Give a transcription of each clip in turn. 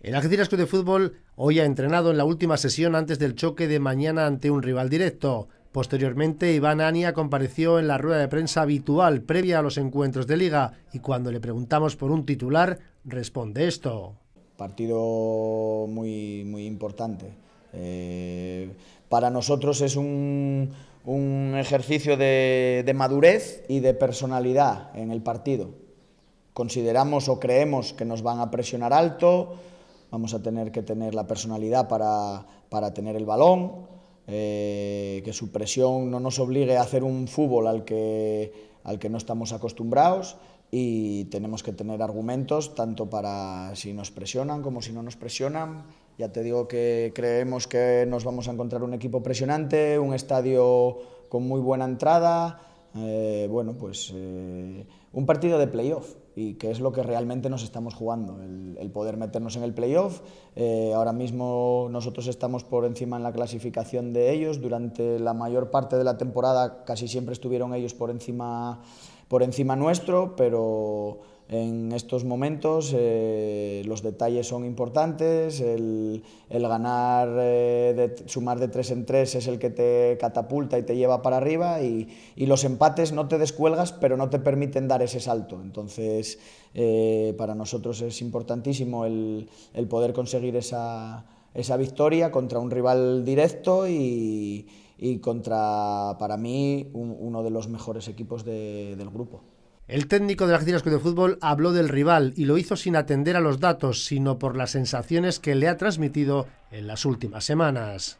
El Algeciras Club de Fútbol hoy ha entrenado en la última sesión antes del choque de mañana ante un rival directo. Posteriormente, Iván Ania compareció en la rueda de prensa habitual previa a los encuentros de liga y cuando le preguntamos por un titular, responde esto. Partido muy, muy importante. Eh, para nosotros es un, ejercicio de, de madurez y de personalidad en el partido. Consideramos o creemos que nos van a presionar alto, vamos a tener que tener la personalidad para, tener el balón, eh, que su presión no nos obligue a hacer un fútbol al que, al que no estamos acostumbrados y tenemos que tener argumentos tanto para si nos presionan como si no nos presionan. Ya te digo que creemos que nos vamos a encontrar un equipo presionante, un estadio con muy buena entrada, eh, bueno, pues eh, un partido de playoff y qué es lo que realmente nos estamos jugando, el, poder meternos en el playoff. Eh, ahora mismo nosotros estamos por encima en la clasificación de ellos. Durante la mayor parte de la temporada casi siempre estuvieron ellos por encima, por encima nuestro, pero en estos momentos eh, los detalles son importantes, el, ganar, eh, de, sumar de tres en tres es el que te catapulta y te lleva para arriba y, los empates no te descuelgas pero no te permiten dar ese salto. Entonces eh, para nosotros es importantísimo el, poder conseguir esa, victoria contra un rival directo y, contra, para mí, uno de los mejores equipos del grupo. El técnico de la Club de Fútbol habló del rival y lo hizo sin atender a los datos, sino por las sensaciones que le ha transmitido en las últimas semanas.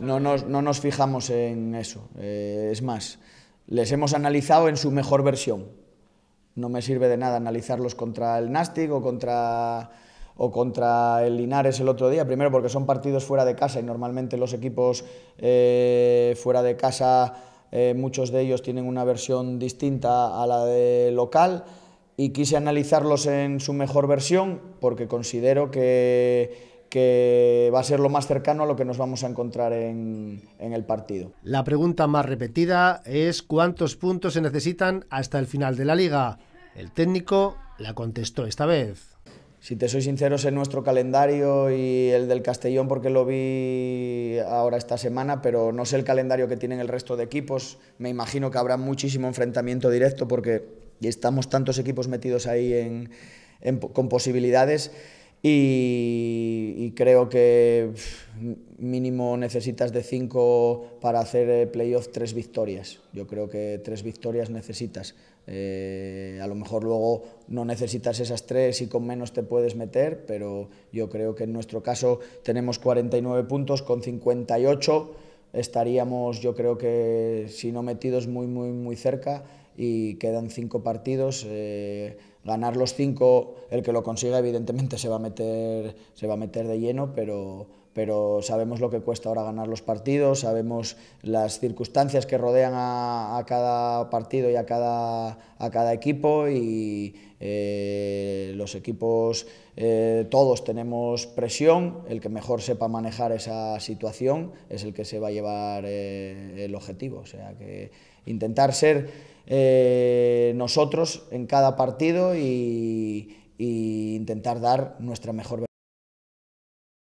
No nos, fijamos en eso. Eh, es más, les hemos analizado en su mejor versión. No me sirve de nada analizarlos contra el Nastic o contra, o contra el Linares el otro día. Primero porque son partidos fuera de casa y normalmente los equipos eh, fuera de casa eh, muchos de ellos tienen una versión distinta a la de local y quise analizarlos en su mejor versión porque considero que, va a ser lo más cercano a lo que nos vamos a encontrar en, en el partido. La pregunta más repetida es cuántos puntos se necesitan hasta el final de la liga. El técnico la contestó esta vez si te soy sincero, sé nuestro calendario y el del Castellón, porque lo vi ahora esta semana, pero no sé el calendario que tienen el resto de equipos. Me imagino que habrá muchísimo enfrentamiento directo porque estamos tantos equipos metidos ahí con posibilidades. Y, creo que mínimo necesitas de cinco para hacer eh, playoff tres victorias. Yo creo que tres victorias necesitas. Eh, a lo mejor luego no necesitas esas tres y con menos te puedes meter, pero yo creo que en nuestro caso tenemos 49 puntos con 58 estaríamos yo creo que si no metidos muy muy muy cerca y quedan cinco partidos eh, ganar los cinco, el que lo consiga evidentemente se va a meter, se va a meter de lleno, pero, pero sabemos lo que cuesta ahora ganar los partidos, sabemos las circunstancias que rodean a, cada partido y a cada, equipo y eh, los equipos eh, todos tenemos presión, el que mejor sepa manejar esa situación es el que se va a llevar eh, el objetivo, o sea que intentar ser nosotros en cada partido e intentar dar nuestra mejor